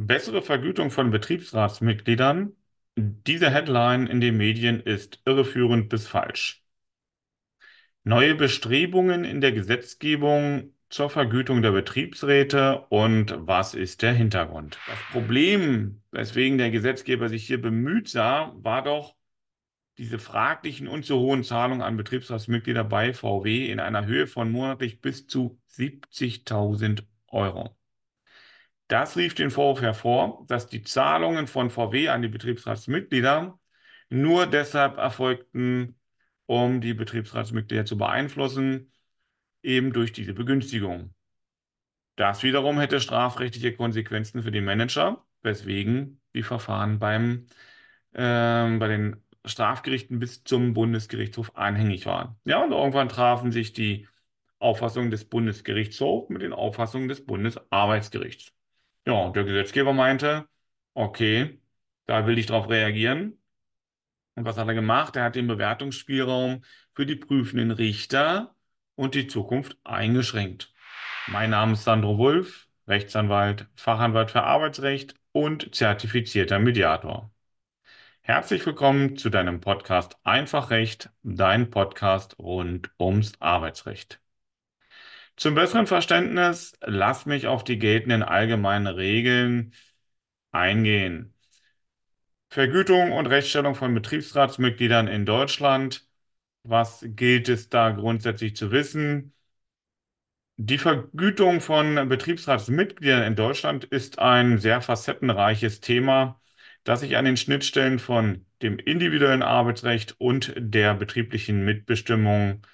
Bessere Vergütung von Betriebsratsmitgliedern? Diese Headline in den Medien ist irreführend bis falsch. Neue Bestrebungen in der Gesetzgebung zur Vergütung der Betriebsräte und was ist der Hintergrund? Das Problem, weswegen der Gesetzgeber sich hier bemüht sah, war doch diese fraglichen und zu hohen Zahlungen an Betriebsratsmitglieder bei VW in einer Höhe von monatlich bis zu 70.000 Euro. Das rief den Vorwurf hervor, dass die Zahlungen von VW an die Betriebsratsmitglieder nur deshalb erfolgten, um die Betriebsratsmitglieder zu beeinflussen, eben durch diese Begünstigung. Das wiederum hätte strafrechtliche Konsequenzen für die Manager, weswegen die Verfahren beim, äh, bei den Strafgerichten bis zum Bundesgerichtshof anhängig waren. Ja, und irgendwann trafen sich die Auffassungen des Bundesgerichtshofs mit den Auffassungen des Bundesarbeitsgerichts. Ja, der Gesetzgeber meinte, okay, da will ich darauf reagieren. Und was hat er gemacht? Er hat den Bewertungsspielraum für die prüfenden Richter und die Zukunft eingeschränkt. Mein Name ist Sandro Wulff, Rechtsanwalt, Fachanwalt für Arbeitsrecht und zertifizierter Mediator. Herzlich willkommen zu deinem Podcast Einfachrecht, dein Podcast rund ums Arbeitsrecht. Zum besseren Verständnis, lasst mich auf die geltenden allgemeinen Regeln eingehen. Vergütung und Rechtsstellung von Betriebsratsmitgliedern in Deutschland. Was gilt es da grundsätzlich zu wissen? Die Vergütung von Betriebsratsmitgliedern in Deutschland ist ein sehr facettenreiches Thema, das sich an den Schnittstellen von dem individuellen Arbeitsrecht und der betrieblichen Mitbestimmung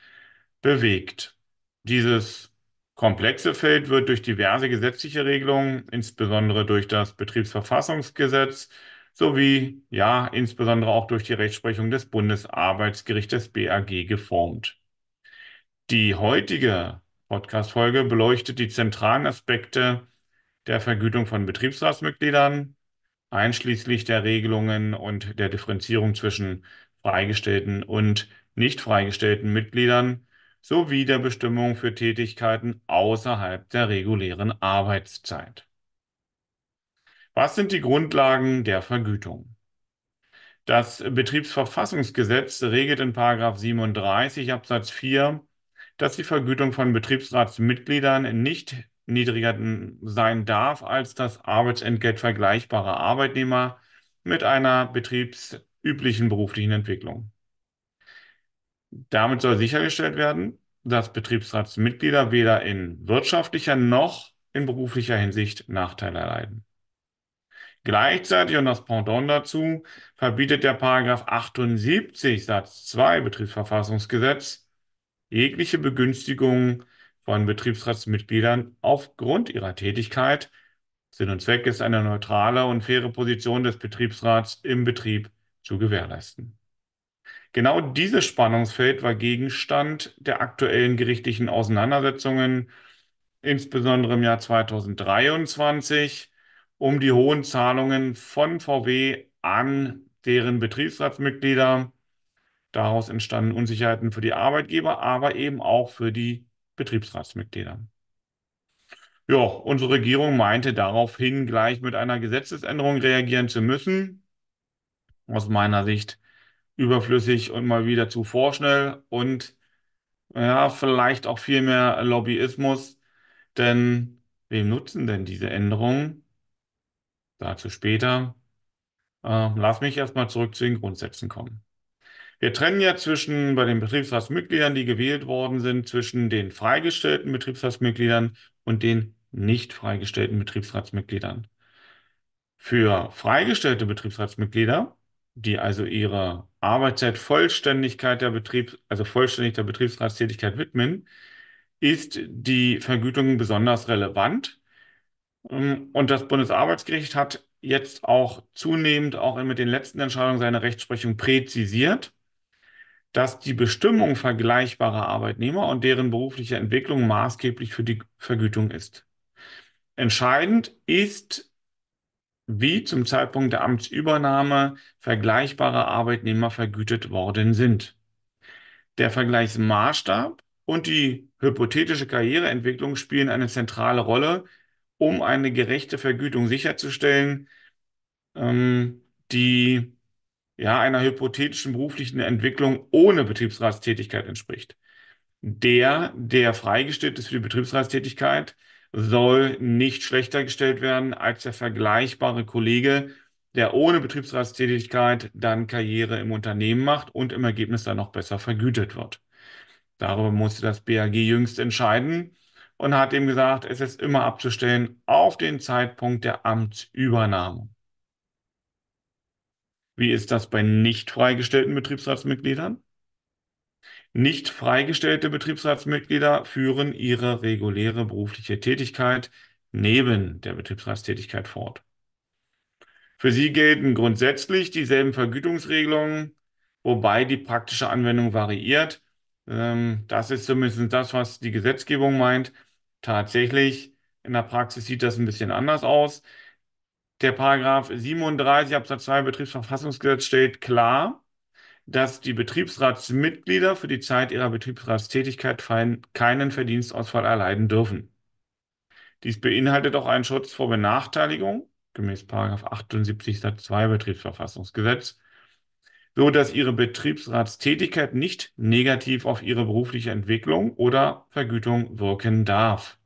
bewegt. Dieses komplexe Feld wird durch diverse gesetzliche Regelungen, insbesondere durch das Betriebsverfassungsgesetz sowie ja, insbesondere auch durch die Rechtsprechung des Bundesarbeitsgerichtes BAG geformt. Die heutige Podcast-Folge beleuchtet die zentralen Aspekte der Vergütung von Betriebsratsmitgliedern, einschließlich der Regelungen und der Differenzierung zwischen freigestellten und nicht freigestellten Mitgliedern sowie der Bestimmung für Tätigkeiten außerhalb der regulären Arbeitszeit. Was sind die Grundlagen der Vergütung? Das Betriebsverfassungsgesetz regelt in 37 Absatz 4, dass die Vergütung von Betriebsratsmitgliedern nicht niedriger sein darf als das Arbeitsentgelt vergleichbarer Arbeitnehmer mit einer betriebsüblichen beruflichen Entwicklung. Damit soll sichergestellt werden, dass Betriebsratsmitglieder weder in wirtschaftlicher noch in beruflicher Hinsicht Nachteile erleiden. Gleichzeitig und das Pendant dazu verbietet der Paragraph 78 Satz 2 Betriebsverfassungsgesetz jegliche Begünstigungen von Betriebsratsmitgliedern aufgrund ihrer Tätigkeit. Sinn und Zweck ist eine neutrale und faire Position des Betriebsrats im Betrieb zu gewährleisten. Genau dieses Spannungsfeld war Gegenstand der aktuellen gerichtlichen Auseinandersetzungen, insbesondere im Jahr 2023, um die hohen Zahlungen von VW an deren Betriebsratsmitglieder. Daraus entstanden Unsicherheiten für die Arbeitgeber, aber eben auch für die Betriebsratsmitglieder. Ja, unsere Regierung meinte daraufhin gleich mit einer Gesetzesänderung reagieren zu müssen. Aus meiner Sicht überflüssig und mal wieder zu vorschnell und ja, vielleicht auch viel mehr Lobbyismus, denn wem nutzen denn diese Änderungen? Dazu später. Äh, lass mich erstmal zurück zu den Grundsätzen kommen. Wir trennen ja zwischen bei den Betriebsratsmitgliedern, die gewählt worden sind, zwischen den freigestellten Betriebsratsmitgliedern und den nicht freigestellten Betriebsratsmitgliedern. Für freigestellte Betriebsratsmitglieder die also ihrer Arbeitszeit Vollständigkeit der Betriebs-, also vollständig der Betriebsratstätigkeit widmen, ist die Vergütung besonders relevant. Ähm, und das Bundesarbeitsgericht hat jetzt auch zunehmend auch mit den letzten Entscheidungen seiner Rechtsprechung präzisiert, dass die Bestimmung vergleichbarer Arbeitnehmer und deren berufliche Entwicklung maßgeblich für die Vergütung ist. Entscheidend ist wie zum Zeitpunkt der Amtsübernahme vergleichbare Arbeitnehmer vergütet worden sind. Der Vergleichsmaßstab und die hypothetische Karriereentwicklung spielen eine zentrale Rolle, um eine gerechte Vergütung sicherzustellen, ähm, die ja einer hypothetischen beruflichen Entwicklung ohne Betriebsratstätigkeit entspricht. Der, der freigestellt ist für die Betriebsratstätigkeit, soll nicht schlechter gestellt werden als der vergleichbare Kollege, der ohne Betriebsratstätigkeit dann Karriere im Unternehmen macht und im Ergebnis dann noch besser vergütet wird. Darüber musste das BAG jüngst entscheiden und hat ihm gesagt, es ist immer abzustellen auf den Zeitpunkt der Amtsübernahme. Wie ist das bei nicht freigestellten Betriebsratsmitgliedern? Nicht freigestellte Betriebsratsmitglieder führen ihre reguläre berufliche Tätigkeit neben der Betriebsratstätigkeit fort. Für sie gelten grundsätzlich dieselben Vergütungsregelungen, wobei die praktische Anwendung variiert. Ähm, das ist zumindest das, was die Gesetzgebung meint. Tatsächlich in der Praxis sieht das ein bisschen anders aus. Der Paragraph 37 Absatz 2 Betriebsverfassungsgesetz stellt klar, dass die Betriebsratsmitglieder für die Zeit ihrer Betriebsratstätigkeit keinen Verdienstausfall erleiden dürfen. Dies beinhaltet auch einen Schutz vor Benachteiligung gemäß 78 Satz 2 Betriebsverfassungsgesetz, so dass ihre Betriebsratstätigkeit nicht negativ auf ihre berufliche Entwicklung oder Vergütung wirken darf.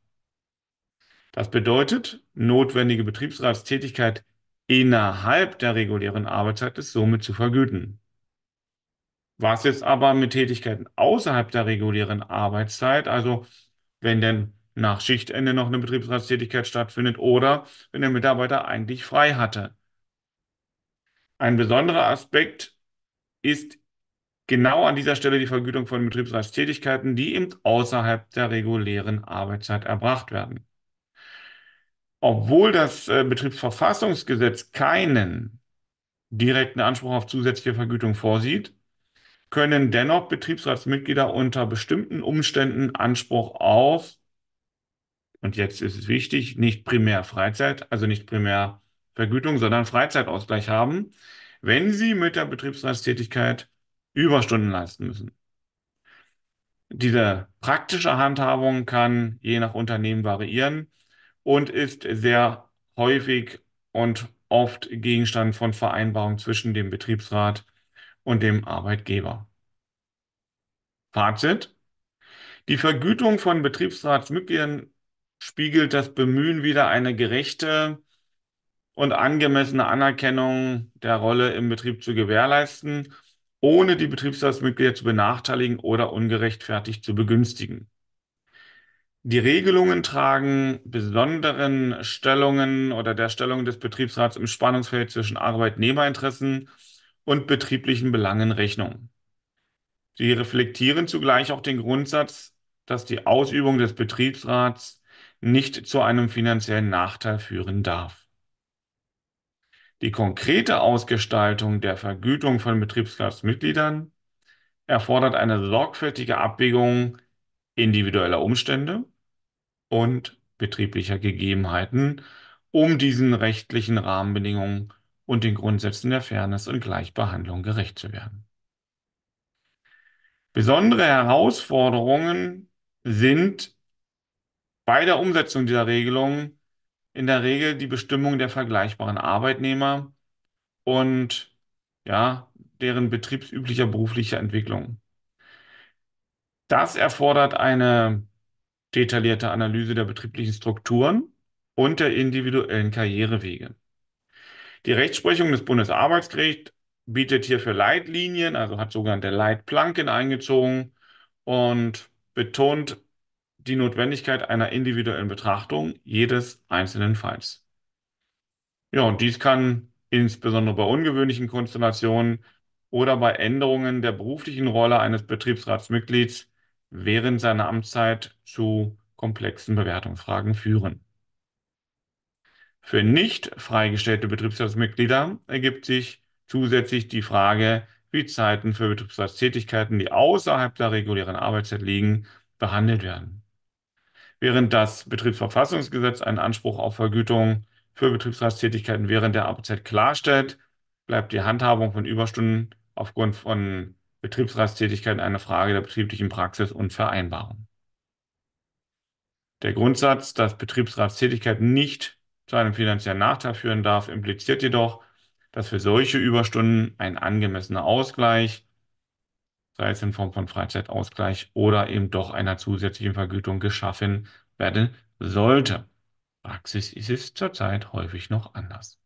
Das bedeutet, notwendige Betriebsratstätigkeit innerhalb der regulären Arbeitszeit ist somit zu vergüten. Was ist aber mit Tätigkeiten außerhalb der regulären Arbeitszeit? Also wenn denn nach Schichtende noch eine Betriebsratstätigkeit stattfindet oder wenn der Mitarbeiter eigentlich frei hatte. Ein besonderer Aspekt ist genau an dieser Stelle die Vergütung von Betriebsratstätigkeiten, die eben außerhalb der regulären Arbeitszeit erbracht werden. Obwohl das äh, Betriebsverfassungsgesetz keinen direkten Anspruch auf zusätzliche Vergütung vorsieht, können dennoch Betriebsratsmitglieder unter bestimmten Umständen Anspruch auf, und jetzt ist es wichtig, nicht primär Freizeit, also nicht primär Vergütung, sondern Freizeitausgleich haben, wenn sie mit der Betriebsratstätigkeit Überstunden leisten müssen. Diese praktische Handhabung kann je nach Unternehmen variieren und ist sehr häufig und oft Gegenstand von Vereinbarungen zwischen dem Betriebsrat und und dem Arbeitgeber. Fazit. Die Vergütung von Betriebsratsmitgliedern spiegelt das Bemühen wieder eine gerechte und angemessene Anerkennung der Rolle im Betrieb zu gewährleisten, ohne die Betriebsratsmitglieder zu benachteiligen oder ungerechtfertigt zu begünstigen. Die Regelungen tragen besonderen Stellungen oder der Stellung des Betriebsrats im Spannungsfeld zwischen Arbeitnehmerinteressen und und betrieblichen Belangen Rechnung. Sie reflektieren zugleich auch den Grundsatz, dass die Ausübung des Betriebsrats nicht zu einem finanziellen Nachteil führen darf. Die konkrete Ausgestaltung der Vergütung von Betriebsratsmitgliedern erfordert eine sorgfältige Abwägung individueller Umstände und betrieblicher Gegebenheiten, um diesen rechtlichen Rahmenbedingungen und den Grundsätzen der Fairness und Gleichbehandlung gerecht zu werden. Besondere Herausforderungen sind bei der Umsetzung dieser Regelung in der Regel die Bestimmung der vergleichbaren Arbeitnehmer und ja, deren betriebsüblicher beruflicher Entwicklung. Das erfordert eine detaillierte Analyse der betrieblichen Strukturen und der individuellen Karrierewege. Die Rechtsprechung des Bundesarbeitsgerichts bietet hierfür Leitlinien, also hat sogenannte Leitplanken eingezogen und betont die Notwendigkeit einer individuellen Betrachtung jedes einzelnen Falls. Ja, und dies kann insbesondere bei ungewöhnlichen Konstellationen oder bei Änderungen der beruflichen Rolle eines Betriebsratsmitglieds während seiner Amtszeit zu komplexen Bewertungsfragen führen. Für nicht freigestellte Betriebsratsmitglieder ergibt sich zusätzlich die Frage, wie Zeiten für Betriebsratstätigkeiten, die außerhalb der regulären Arbeitszeit liegen, behandelt werden. Während das Betriebsverfassungsgesetz einen Anspruch auf Vergütung für Betriebsratstätigkeiten während der Arbeitszeit klarstellt, bleibt die Handhabung von Überstunden aufgrund von Betriebsratstätigkeiten eine Frage der betrieblichen Praxis und Vereinbarung. Der Grundsatz, dass Betriebsratstätigkeiten nicht zu einem finanziellen Nachteil führen darf, impliziert jedoch, dass für solche Überstunden ein angemessener Ausgleich, sei es in Form von Freizeitausgleich oder eben doch einer zusätzlichen Vergütung geschaffen werden sollte. Praxis ist es zurzeit häufig noch anders.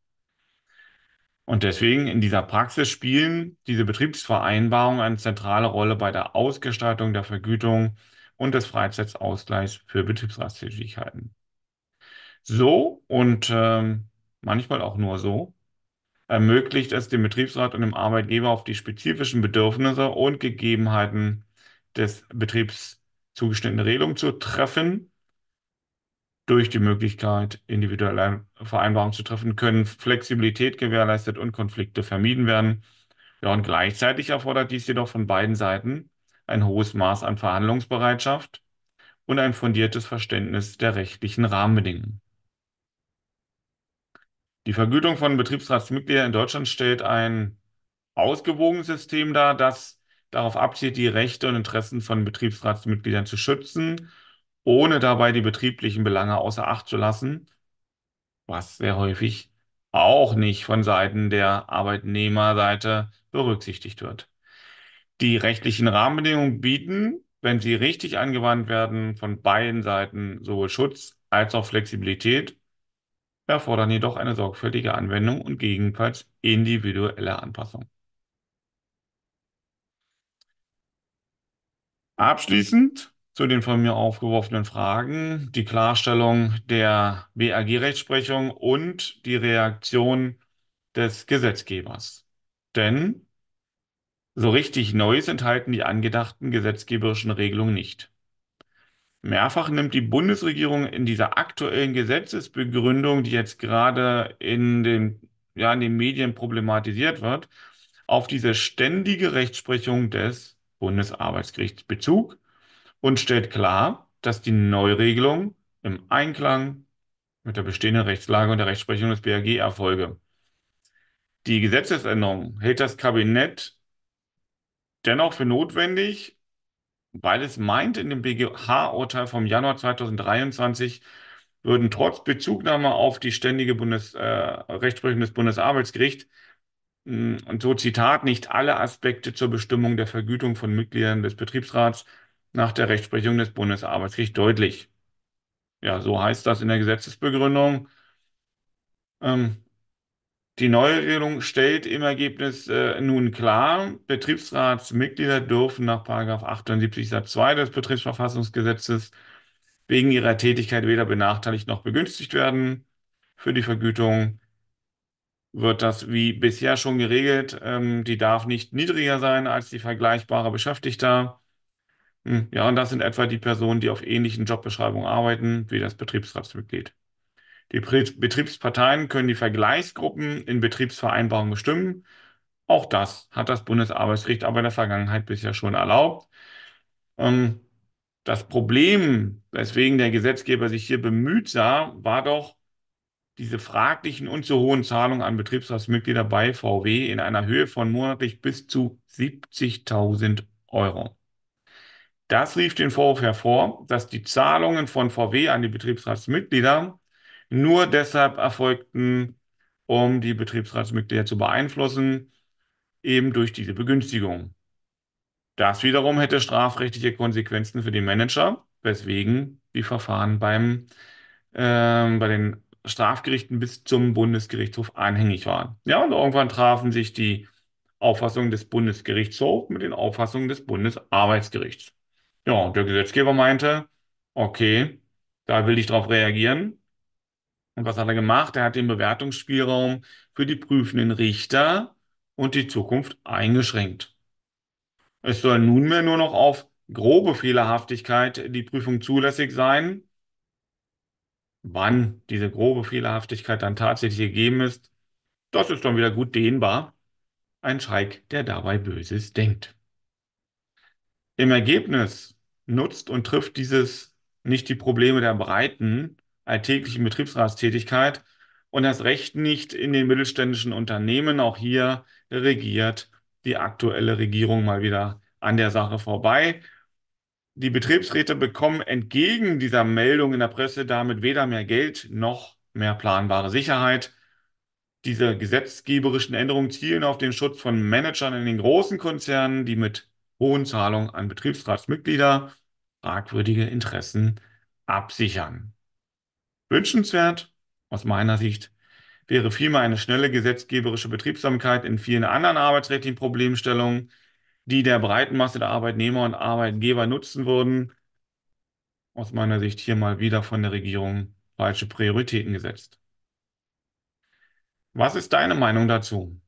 Und deswegen in dieser Praxis spielen diese Betriebsvereinbarungen eine zentrale Rolle bei der Ausgestaltung der Vergütung und des Freizeitausgleichs für Betriebsratstätigkeiten. So und ähm, manchmal auch nur so ermöglicht es dem Betriebsrat und dem Arbeitgeber auf die spezifischen Bedürfnisse und Gegebenheiten des Betriebs zugeschnittene Regelungen zu treffen. Durch die Möglichkeit, individuelle Vereinbarungen zu treffen, können Flexibilität gewährleistet und Konflikte vermieden werden. Ja, und gleichzeitig erfordert dies jedoch von beiden Seiten ein hohes Maß an Verhandlungsbereitschaft und ein fundiertes Verständnis der rechtlichen Rahmenbedingungen. Die Vergütung von Betriebsratsmitgliedern in Deutschland stellt ein ausgewogenes System dar, das darauf abzielt, die Rechte und Interessen von Betriebsratsmitgliedern zu schützen, ohne dabei die betrieblichen Belange außer Acht zu lassen, was sehr häufig auch nicht von Seiten der Arbeitnehmerseite berücksichtigt wird. Die rechtlichen Rahmenbedingungen bieten, wenn sie richtig angewandt werden, von beiden Seiten sowohl Schutz als auch Flexibilität erfordern jedoch eine sorgfältige Anwendung und gegebenenfalls individuelle Anpassung. Abschließend zu den von mir aufgeworfenen Fragen die Klarstellung der BAG-Rechtsprechung und die Reaktion des Gesetzgebers. Denn so richtig Neues enthalten die angedachten gesetzgeberischen Regelungen nicht. Mehrfach nimmt die Bundesregierung in dieser aktuellen Gesetzesbegründung, die jetzt gerade in den, ja, in den Medien problematisiert wird, auf diese ständige Rechtsprechung des Bundesarbeitsgerichts Bezug und stellt klar, dass die Neuregelung im Einklang mit der bestehenden Rechtslage und der Rechtsprechung des BAG erfolge. Die Gesetzesänderung hält das Kabinett dennoch für notwendig Beides meint in dem BGH-Urteil vom Januar 2023 würden trotz Bezugnahme auf die ständige Bundes, äh, Rechtsprechung des Bundesarbeitsgerichts mh, hm, und so Zitat nicht alle Aspekte zur Bestimmung der Vergütung von Mitgliedern des Betriebsrats nach der Rechtsprechung des Bundesarbeitsgerichts deutlich. Ja, so heißt das in der Gesetzesbegründung. Ähm, die neue Regelung stellt im Ergebnis äh, nun klar, Betriebsratsmitglieder dürfen nach 78 Satz 2 des Betriebsverfassungsgesetzes wegen ihrer Tätigkeit weder benachteiligt noch begünstigt werden. Für die Vergütung wird das wie bisher schon geregelt. Ähm, die darf nicht niedriger sein als die vergleichbare Beschäftigter. Hm, ja, und das sind etwa die Personen, die auf ähnlichen Jobbeschreibungen arbeiten wie das Betriebsratsmitglied. Die Betriebsparteien können die Vergleichsgruppen in Betriebsvereinbarungen bestimmen. Auch das hat das Bundesarbeitsgericht aber in der Vergangenheit bisher schon erlaubt. Ähm, das Problem, weswegen der Gesetzgeber sich hier bemüht sah, war doch, diese fraglichen und zu hohen Zahlungen an Betriebsratsmitglieder bei VW in einer Höhe von monatlich bis zu 70.000 Euro. Das rief den Vorwurf hervor, dass die Zahlungen von VW an die Betriebsratsmitglieder nur deshalb erfolgten, um die Betriebsratsmitglieder zu beeinflussen, eben durch diese Begünstigung. Das wiederum hätte strafrechtliche Konsequenzen für die Manager, weswegen die Verfahren beim, ähm, bei den Strafgerichten bis zum Bundesgerichtshof anhängig waren. Ja, und irgendwann trafen sich die Auffassungen des Bundesgerichtshofs mit den Auffassungen des Bundesarbeitsgerichts. Ja, und der Gesetzgeber meinte, okay, da will ich darauf reagieren, und was hat er gemacht? Er hat den Bewertungsspielraum für die prüfenden Richter und die Zukunft eingeschränkt. Es soll nunmehr nur noch auf grobe Fehlerhaftigkeit die Prüfung zulässig sein. Wann diese grobe Fehlerhaftigkeit dann tatsächlich gegeben ist, das ist dann wieder gut dehnbar. Ein Scheik, der dabei Böses denkt. Im Ergebnis nutzt und trifft dieses nicht die Probleme der breiten, alltäglichen Betriebsratstätigkeit und erst recht nicht in den mittelständischen Unternehmen. Auch hier regiert die aktuelle Regierung mal wieder an der Sache vorbei. Die Betriebsräte bekommen entgegen dieser Meldung in der Presse damit weder mehr Geld noch mehr planbare Sicherheit. Diese gesetzgeberischen Änderungen zielen auf den Schutz von Managern in den großen Konzernen, die mit hohen Zahlungen an Betriebsratsmitglieder fragwürdige Interessen absichern. Wünschenswert aus meiner Sicht wäre vielmehr eine schnelle gesetzgeberische Betriebsamkeit in vielen anderen arbeitsrechtlichen Problemstellungen, die der breiten Masse der Arbeitnehmer und Arbeitgeber nutzen würden. Aus meiner Sicht hier mal wieder von der Regierung falsche Prioritäten gesetzt. Was ist deine Meinung dazu?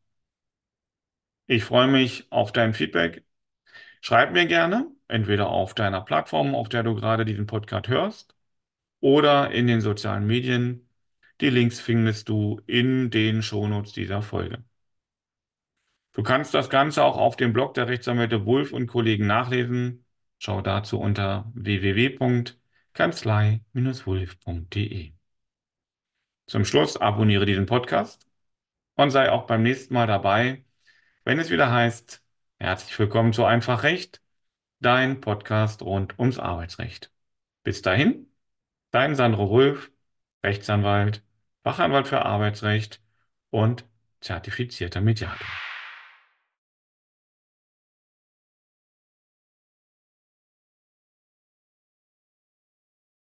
Ich freue mich auf dein Feedback. Schreib mir gerne, entweder auf deiner Plattform, auf der du gerade diesen Podcast hörst, oder in den sozialen Medien. Die Links findest du in den Shownotes dieser Folge. Du kannst das Ganze auch auf dem Blog der Rechtsanwälte Wulf und Kollegen nachlesen. Schau dazu unter www.kanzlei-wulf.de. Zum Schluss abonniere diesen Podcast und sei auch beim nächsten Mal dabei, wenn es wieder heißt, herzlich willkommen zu Einfach Recht, dein Podcast rund ums Arbeitsrecht. Bis dahin. Dein Sandro Rulf, Rechtsanwalt, Fachanwalt für Arbeitsrecht und zertifizierter Mediator.